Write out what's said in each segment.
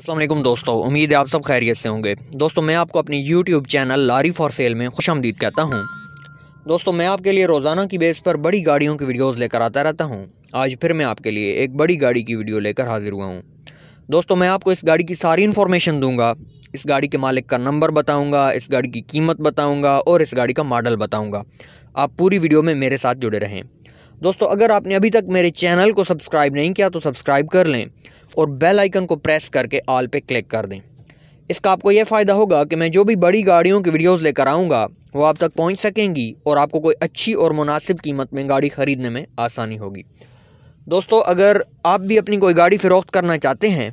असलम दोस्तों उम्मीद है आप सब खैरियत से होंगे दोस्तों मैं आपको अपनी YouTube चैनल लारी फॉर सेल में खुश आमदीद कहता हूँ दोस्तों मैं आपके लिए रोज़ाना की बेस पर बड़ी गाड़ियों की वीडियोस लेकर आता रहता हूँ आज फिर मैं आपके लिए एक बड़ी गाड़ी की वीडियो लेकर हाजिर हुआ हूँ दोस्तों मैं आपको इस गाड़ी की सारी इन्फॉर्मेशन दूँगा इस गाड़ी के मालिक का नंबर बताऊँगा इस गाड़ी की कीमत बताऊँगा और इस गाड़ी का मॉडल बताऊँगा आप पूरी वीडियो में मेरे साथ जुड़े रहें दोस्तों अगर आपने अभी तक मेरे चैनल को सब्सक्राइब नहीं किया तो सब्सक्राइब कर लें और बेल आइकन को प्रेस करके ऑल पे क्लिक कर दें इसका आपको यह फ़ायदा होगा कि मैं जो भी बड़ी गाड़ियों की वीडियोस लेकर आऊँगा वो आप तक पहुँच सकेंगी और आपको कोई अच्छी और मुनासिब कीमत में गाड़ी ख़रीदने में आसानी होगी दोस्तों अगर आप भी अपनी कोई गाड़ी फ़रोख्त करना चाहते हैं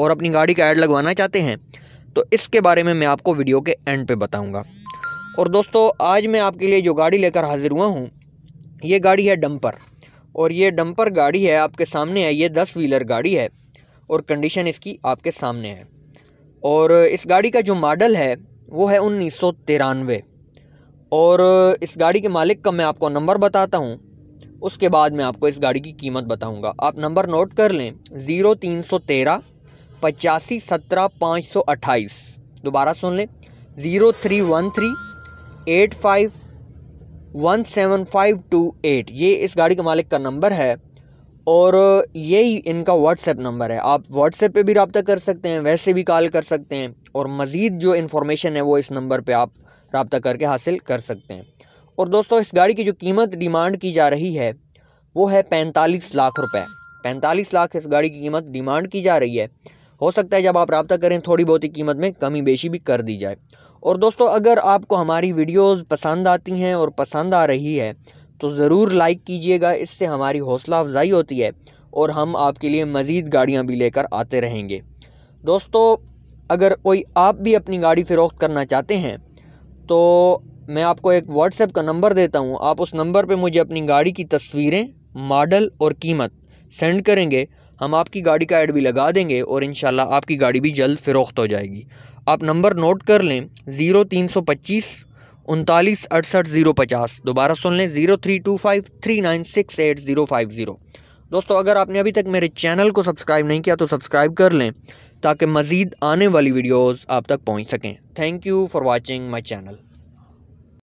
और अपनी गाड़ी का ऐड लगवाना चाहते हैं तो इसके बारे में मैं आपको वीडियो के एंड पे बताऊंगा और दोस्तों आज मैं आपके लिए जो गाड़ी लेकर हाज़िर हुआ हूँ ये गाड़ी है डंपर और ये डंपर गाड़ी है आपके सामने है ये दस व्हीलर गाड़ी है और कंडीशन इसकी आपके सामने है और इस गाड़ी का जो मॉडल है वो है उन्नीस सौ तिरानवे और इस गाड़ी के मालिक का मैं आपको नंबर बताता हूँ उसके बाद मैं आपको इस गाड़ी की कीमत बताऊँगा आप नंबर नोट कर लें ज़ीरो तीन सौ तेरह पचासी सत्रह पाँच सौ अट्ठाईस दोबारा सुन लें zero three one three eight five one seven five two eight ये इस गाड़ी के मालिक का नंबर है और यही इनका व्हाट्सएप नंबर है आप व्हाट्सएप पे भी रबता कर सकते हैं वैसे भी कॉल कर सकते हैं और मज़ीद जो इन्फॉर्मेशन है वो इस नंबर पे आप रबता करके हासिल कर सकते हैं और दोस्तों इस गाड़ी की जो कीमत डिमांड की जा रही है वो है पैंतालीस लाख रुपए पैंतालीस लाख इस गाड़ी की कीमत डिमांड की जा रही है हो सकता है जब आप रबता करें थोड़ी बहुत ही कीमत में कमी बेशी भी कर दी जाए और दोस्तों अगर आपको हमारी वीडियोस पसंद आती हैं और पसंद आ रही है तो ज़रूर लाइक कीजिएगा इससे हमारी हौसला अफजाई होती है और हम आपके लिए मज़ीद गाड़ियाँ भी लेकर आते रहेंगे दोस्तों अगर कोई आप भी अपनी गाड़ी फ़रोख्त करना चाहते हैं तो मैं आपको एक व्हाट्सएप का नंबर देता हूँ आप उस नंबर पर मुझे अपनी गाड़ी की तस्वीरें मॉडल और कीमत सेंड करेंगे हम आपकी गाड़ी का ऐड भी लगा देंगे और इन आपकी गाड़ी भी जल्द फ़रोख्त हो जाएगी आप नंबर नोट कर लें ज़ीरो तीन सौ पच्चीस उनतालीस अड़सठ ज़ीरो पचास दोबारा सुन लें zero three two five three nine six eight zero five zero दोस्तों अगर आपने अभी तक मेरे चैनल को सब्सक्राइब नहीं किया तो सब्सक्राइब कर लें ताकि मज़ीद आने वाली वीडियोज़ आप तक पहुँच सकें thank you for watching my channel